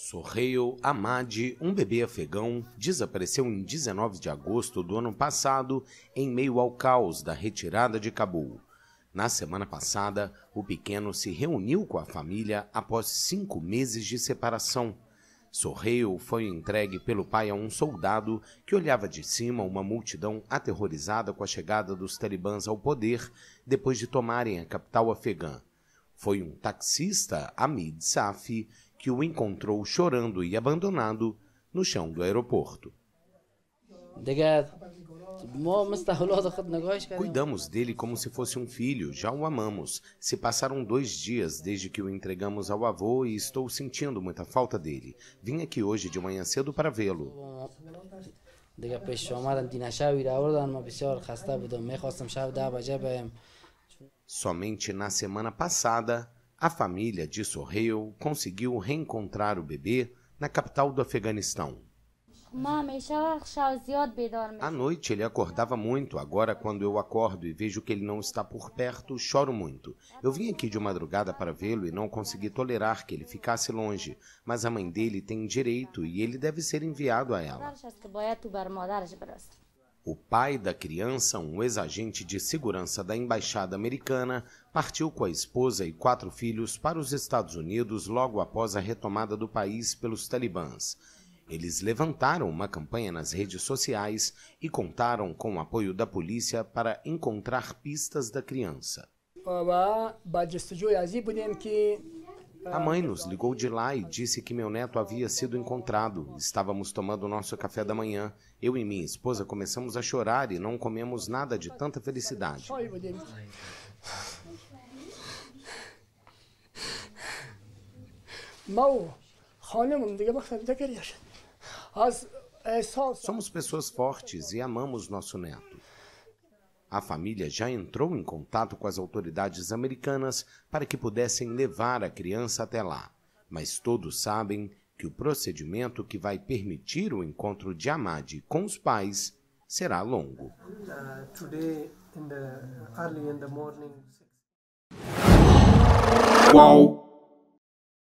Sorreio Amadi, um bebê afegão, desapareceu em 19 de agosto do ano passado em meio ao caos da retirada de Cabul. Na semana passada, o pequeno se reuniu com a família após cinco meses de separação. Sorreio foi entregue pelo pai a um soldado que olhava de cima uma multidão aterrorizada com a chegada dos talibãs ao poder depois de tomarem a capital afegã. Foi um taxista, Amid Safi, que o encontrou chorando e abandonado no chão do aeroporto. Tá Cuidamos dele como se fosse um filho, já o amamos. Se passaram dois dias desde que o entregamos ao avô e estou sentindo muita falta dele. Vim aqui hoje de manhã cedo para vê-lo. Somente na semana passada a família de Sorreio conseguiu reencontrar o bebê na capital do Afeganistão. À noite ele acordava muito, agora quando eu acordo e vejo que ele não está por perto, choro muito. Eu vim aqui de madrugada para vê-lo e não consegui tolerar que ele ficasse longe, mas a mãe dele tem direito e ele deve ser enviado a ela. O pai da criança, um ex-agente de segurança da embaixada americana, partiu com a esposa e quatro filhos para os Estados Unidos logo após a retomada do país pelos talibãs. Eles levantaram uma campanha nas redes sociais e contaram com o apoio da polícia para encontrar pistas da criança. A mãe nos ligou de lá e disse que meu neto havia sido encontrado. Estávamos tomando nosso café da manhã. Eu e minha esposa começamos a chorar e não comemos nada de tanta felicidade. É Somos pessoas fortes e amamos nosso neto. A família já entrou em contato com as autoridades americanas para que pudessem levar a criança até lá, mas todos sabem que o procedimento que vai permitir o encontro de Amade com os pais será longo.